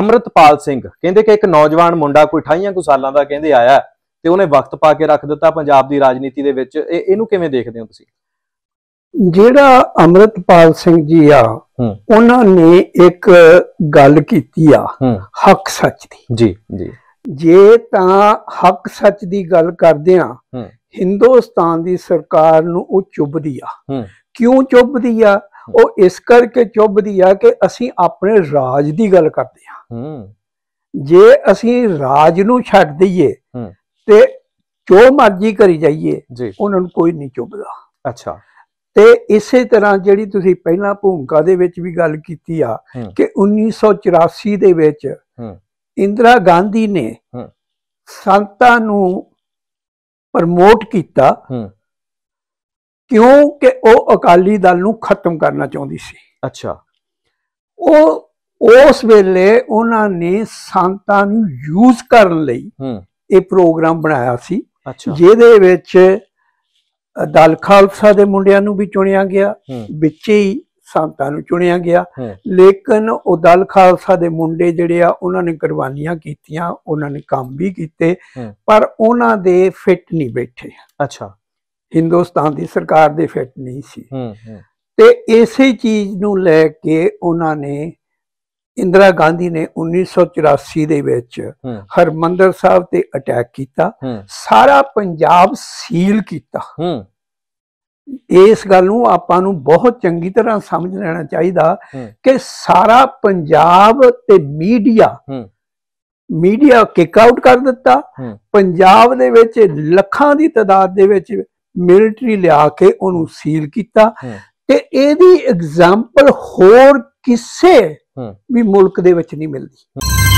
ਅਮਰਤਪਾਲ ਸਿੰਘ ਕਹਿੰਦੇ ਕਿ ਇੱਕ ਨੌਜਵਾਨ ਮੁੰਡਾ ਕੋਈ 28 ਕੁ ਸਾਲਾਂ ਦਾ ਕਹਿੰਦੇ ਆਇਆ ਤੇ ਉਹਨੇ ਵਕਤ ਪਾ ਕੇ ਰੱਖ ਦਿੱਤਾ ਪੰਜਾਬ ਦੀ ਰਾਜਨੀਤੀ ਦੇ ਵਿੱਚ ਇਹ ਇਹਨੂੰ ਕਿਵੇਂ ਦੇਖਦੇ ਹੋ ਤੁਸੀਂ ਜਿਹੜਾ ਅਮਰਤਪਾਲ ਸਿੰਘ ਜੀ ਆ ਉਹਨਾਂ ਨੇ ਇੱਕ ਗੱਲ ਕੀਤੀ ਆ ਹੱਕ ਸੱਚ ਦੀ ਜੀ ਜੀ ਜੇ ਤਾਂ ਹੱਕ ਸੱਚ ਦੀ ਗੱਲ ਕਰਦੇ ਆ ਹਿੰਦੁਸਤਾਨ ਦੀ ਸਰਕਾਰ ਨੂੰ ਉਹ ਚੁੱਭਦੀ ਆ ਕਿਉਂ ਚੁੱਭਦੀ ਆ ਉਹ ਇਸ ਕਰਕੇ ਚੁੱਭਦੀ ਆ ਕਿ ਅਸੀਂ ਆਪਣੇ ਰਾਜ ਦੀ ਗੱਲ ਕਰਦੇ ਹਾਂ ਜੇ ਅਸੀਂ ਰਾਜ ਨੂੰ ਛੱਡ ਦਈਏ ਤੇ ਜੋ ਮਰਜ਼ੀ ਕਰੀ ਜਾਈਏ ਉਹਨਾਂ ਨੂੰ ਕੋਈ ਨਹੀਂ ਚੁੱਭਦਾ ਅੱਛਾ ਤੇ ਇਸੇ ਤਰ੍ਹਾਂ ਜਿਹੜੀ ਤੁਸੀਂ ਪਹਿਲਾਂ ਭੂਮਿਕਾ ਦੇ ਵਿੱਚ ਵੀ ਗੱਲ ਕੀਤੀ ਆ ਕਿ 1984 ਦੇ ਵਿੱਚ ਇੰਦਰਾ ਗਾਂਧੀ ਨੇ ਸੰਤਾਂ ਨੂੰ ਪ੍ਰਮੋਟ ਕੀਤਾ ਕਿਉਂਕਿ ਉਹ ਅਕਾਲੀ ਦਲ ਨੂੰ ਖਤਮ ਕਰਨਾ ਚਾਹੁੰਦੀ ਸੀ ਅੱਛਾ ਉਹ ਉਸ ਵੇਲੇ ਉਹਨਾਂ ਨੇ ਸੰਤਾਂ ਨੂੰ ਯੂਜ਼ ਕਰਨ ਲਈ ਇਹ ਪ੍ਰੋਗਰਾਮ ਬਣਾਇਆ ਸੀ ਜਿਹਦੇ ਵਿੱਚ ਦਲ ਖਾਲਸਾ ਦੇ ਮੁੰਡਿਆਂ ਨੂੰ ਵੀ ਚੁਣਿਆ ਗਿਆ ਵਿੱਚ ਹੀ ਸੰਤਾਂ ਨੂੰ ਚੁਣਿਆ ਗਿਆ ਲੇਕਿਨ ਉਹ ਦਲ ਖਾਲਸਾ ਦੇ ਮੁੰਡੇ ਜਿਹੜੇ ਆ ਉਹਨਾਂ ਨੇ ਕੁਰਬਾਨੀਆਂ ਕੀਤੀਆਂ ਉਹਨਾਂ ਨੇ ਕੰਮ ਵੀ ਕੀਤੇ ਪਰ ਉਹਨਾਂ ਦੇ ਫਿੱਟ ਨਹੀਂ ਬੈਠੇ ਅੱਛਾ ਹਿੰਦੁਸਤਾਨ ਦੀ ਸਰਕਾਰ ਦੇ ਫਿੱਟ ਨਹੀਂ ਸੀ ਤੇ ਇਸੇ ਚੀਜ਼ ਨੂੰ ਲੈ ਕੇ ਉਹਨਾਂ ਨੇ ਇੰਦਰਾ ਗਾਂਧੀ ਨੇ 1984 ਦੇ ਵਿੱਚ ਹਰਮੰਦਰ ਸਾਹਿਬ ਤੇ ਅਟੈਕ ਕੀਤਾ ਸਾਰਾ ਪੰਜਾਬ ਸੀਲ ਕੀਤਾ ਇਸ ਗੱਲ ਨੂੰ ਆਪਾਂ ਨੂੰ ਬਹੁਤ ਚੰਗੀ ਤਰ੍ਹਾਂ ਸਮਝ ਲੈਣਾ ਚਾਹੀਦਾ ਕਿ ਸਾਰਾ ਪੰਜਾਬ ਤੇ ਮੀਡੀਆ ਮੀਡੀਆ ਕਿਕ ਆਊਟ ਕਰ ਦਿੱਤਾ ਪੰਜਾਬ ਦੇ ਵਿੱਚ ਲੱਖਾਂ ਦੀ ਤਦਾਦ ਦੇ ਵਿੱਚ ਮਿਲਟਰੀ ਲਿਆ ਕੇ ਉਹਨੂੰ ਸੀਲ ਕੀਤਾ ਤੇ ਇਹਦੀ ਐਗਜ਼ਾਮਪਲ ਹੋਰ ਕਿਸੇ ਵੀ ਮੁਲਕ ਦੇ ਵਿੱਚ ਨਹੀਂ ਮਿਲਦੀ